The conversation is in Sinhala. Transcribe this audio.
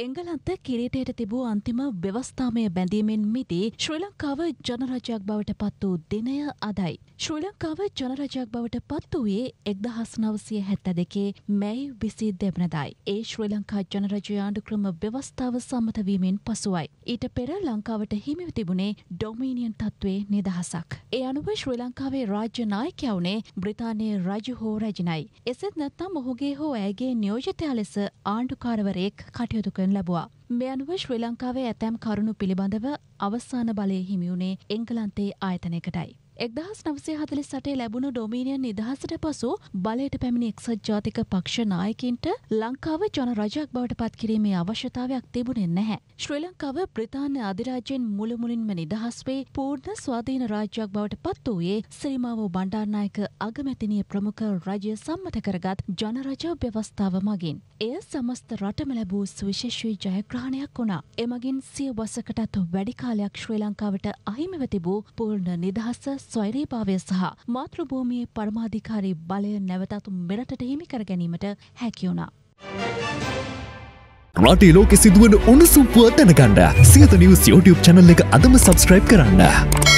එංගලන්ත කිරීටයට තිබූ අන්තිම ව්‍යවස්ථාමය බැඳීමෙන් මිදී ශ්‍රී ලංකාව ජනරජයක් බවට පත් වූ දිනය අදයි. ශ්‍රී ලංකාව ජනරජයක් බවට පත් වූයේ එක්දහස් නවසය හැත්ත දෙකේ මැයි විසි දෙවනදයි. ඒ ශ්‍රී ලංකා ජනරජ ආණ්ඩුක්‍රම ව්‍යවස්ථාව සම්මතවීමෙන් පසුවයි. ඊට පෙර ලංකාවට හිමිව තිබුණේ ඩොමීනියන් තත්ත්වේ නිදහසක්. ඒ අනුව ශ්‍රී ලංකාවේ රාජ්‍ය නායකයවුනේ බ්‍රතානය රජු හෝ රජනයි. එසෙත් නැත්තම් ඔහුගේ හෝ ඇගේ නියෝජතයා ලෙස ආණ්ඩුකාරවරයෙක් කටයුතුක කරනු ලැබවා. මේ අනුව ශ්‍රී ලංකාවේ ඇතැම් කරුණු පිළිබඳව අවසාන බලය හිමියුණේ එංගලන්තේ ආයතනයකටයි. එක්දහස් නවසේ හතලි සටේ ලැබුණු ඩොමීනියන් නිදහසට පසු බලයට පැමිණි එක්සත් ජාතික පක්ෂ නායකින්ට ලංකාව ජන රජක් බවට පත් කිරීමේ අවශ්‍යතාවයක් තිබුණෙන් නැහැ. ශ්‍රී ලංකාව බ්‍රතාන්‍ය අධිරාජයෙන් මුළුමුලින්ම නිදහස් වේ පූර්ණ ස්වාධීන රාජ්‍යයක් බවට පත් වූයේ සිරිමාව බණ්ඩාරනායක අගමැතිනිය ප්‍රමුඛ රජය සම්මත කරගත් ජනරජ ව්‍යවස්ථාව මගින්. එය සමස්ත රටම ලැබූ සුවිශේෂී ජයග්‍රහණයක් වුණා. එමගින් සිය වසකටත් වැඩි කාලයක් ශ්‍රී ලංකාවට අහිමිව තිබූ පූර්ණ නිදහස ස්වෛරීභාවය සහ මාතෘභූමියේ පරමාධිකාරී බලය නැවතත් මෙරටට හිමිකර ගැනීමට හැකිවුණා. රටේ ලෝකෙ සිදුවන උණුසුම්පුව දැනගන්න සියත නිවස් YouTube channel එක අදම subscribe කරන්න.